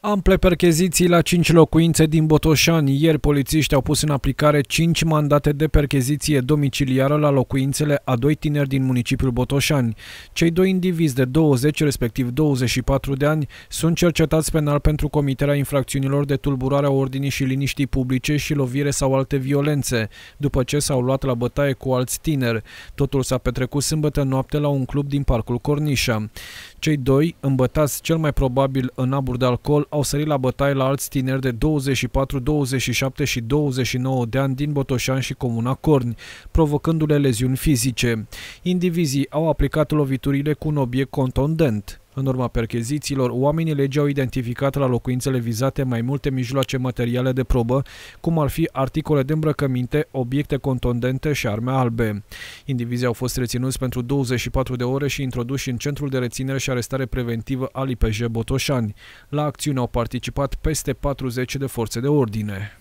Ample percheziții la cinci locuințe din Botoșani. Ieri polițiști au pus în aplicare cinci mandate de percheziție domiciliară la locuințele a doi tineri din municipiul Botoșani. Cei doi indivizi de 20 respectiv 24 de ani sunt cercetați penal pentru comiterea infracțiunilor de tulburare a ordinii și liniștii publice și lovire sau alte violențe, după ce s-au luat la bătaie cu alți tineri. Totul s-a petrecut sâmbătă noapte la un club din parcul Cornișa. Cei doi, îmbătați cel mai probabil în abur de alcool, au sărit la bătaie la alți tineri de 24, 27 și 29 de ani din Botoșan și Comuna Corni, provocându-le leziuni fizice. Indivizii au aplicat loviturile cu un obiect contondent. În urma perchezițiilor, oamenii legii au identificat la locuințele vizate mai multe mijloace materiale de probă, cum ar fi articole de îmbrăcăminte, obiecte contondente și arme albe. Indivizii au fost reținuți pentru 24 de ore și introduși în centrul de reținere și arestare preventivă al IPJ Botoșani. La acțiune au participat peste 40 de forțe de ordine.